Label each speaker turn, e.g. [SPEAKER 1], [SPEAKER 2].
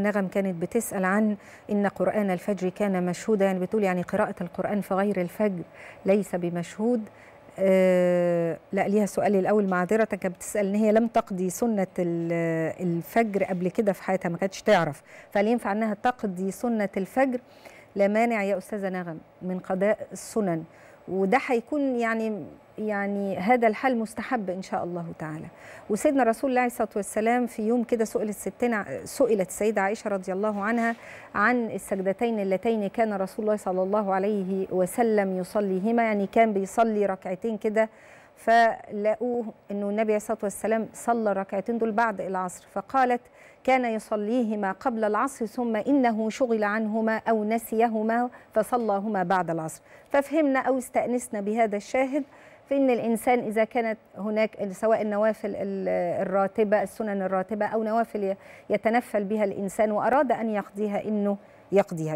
[SPEAKER 1] نغم كانت بتسأل عن إن قرآن الفجر كان مشهودا يعني بتقول يعني قراءة القرآن في غير الفجر ليس بمشهود أه لا ليها سؤال الأول معذرة كانت بتسأل إن هي لم تقضي سنة الفجر قبل كده في حياتها ما كانتش تعرف فهل ينفع إنها تقضي سنة الفجر لا مانع يا أستاذة نغم من قضاء السنن وده هيكون يعني يعني هذا الحل مستحب ان شاء الله تعالى وسيدنا رسول الله عليه الصلاه والسلام في يوم كده سئلت ستنا سئلت السيده عائشه رضي الله عنها عن السجدتين اللتين كان رسول الله صلى الله عليه وسلم يصليهما يعني كان بيصلي ركعتين كده فلقوه انه النبي عليه الصلاه والسلام صلى الركعتين دول بعد العصر فقالت كان يصليهما قبل العصر ثم انه شغل عنهما او نسيهما فصلاهما بعد العصر ففهمنا او استانسنا بهذا الشاهد في ان الانسان اذا كانت هناك سواء النوافل الراتبه السنن الراتبه او نوافل يتنفل بها الانسان واراد ان يقضيها انه
[SPEAKER 2] يقضيها